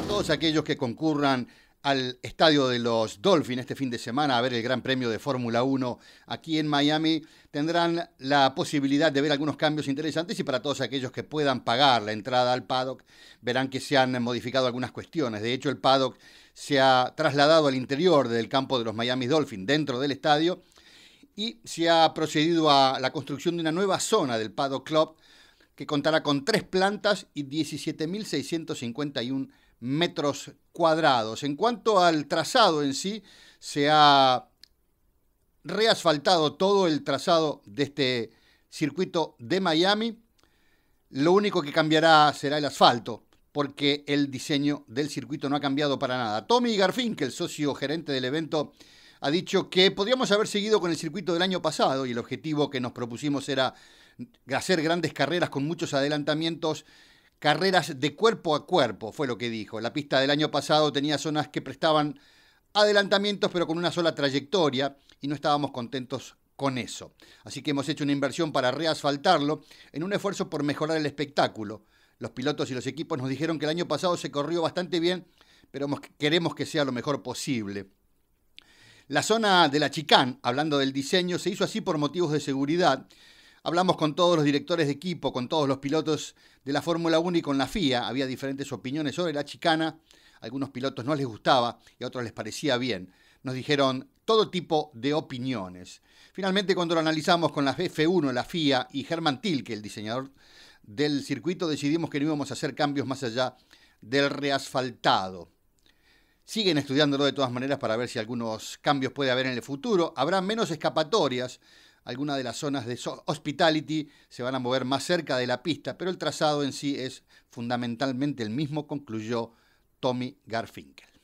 para todos aquellos que concurran al estadio de los Dolphins este fin de semana a ver el Gran Premio de Fórmula 1 aquí en Miami, tendrán la posibilidad de ver algunos cambios interesantes y para todos aquellos que puedan pagar la entrada al paddock, verán que se han modificado algunas cuestiones. De hecho, el paddock se ha trasladado al interior del campo de los Miami Dolphins, dentro del estadio, y se ha procedido a la construcción de una nueva zona del paddock club que contará con tres plantas y 17.651 metros cuadrados. En cuanto al trazado en sí, se ha reasfaltado todo el trazado de este circuito de Miami. Lo único que cambiará será el asfalto, porque el diseño del circuito no ha cambiado para nada. Tommy el socio gerente del evento, ha dicho que podríamos haber seguido con el circuito del año pasado y el objetivo que nos propusimos era hacer grandes carreras con muchos adelantamientos carreras de cuerpo a cuerpo, fue lo que dijo. La pista del año pasado tenía zonas que prestaban adelantamientos, pero con una sola trayectoria, y no estábamos contentos con eso. Así que hemos hecho una inversión para reasfaltarlo en un esfuerzo por mejorar el espectáculo. Los pilotos y los equipos nos dijeron que el año pasado se corrió bastante bien, pero queremos que sea lo mejor posible. La zona de la Chicán, hablando del diseño, se hizo así por motivos de seguridad, Hablamos con todos los directores de equipo, con todos los pilotos de la Fórmula 1 y con la FIA. Había diferentes opiniones sobre la chicana. algunos pilotos no les gustaba y a otros les parecía bien. Nos dijeron todo tipo de opiniones. Finalmente, cuando lo analizamos con la F1, la FIA y Germán Tilke, el diseñador del circuito, decidimos que no íbamos a hacer cambios más allá del reasfaltado. Siguen estudiándolo de todas maneras para ver si algunos cambios puede haber en el futuro. Habrá menos escapatorias algunas de las zonas de hospitality se van a mover más cerca de la pista, pero el trazado en sí es fundamentalmente el mismo, concluyó Tommy Garfinkel.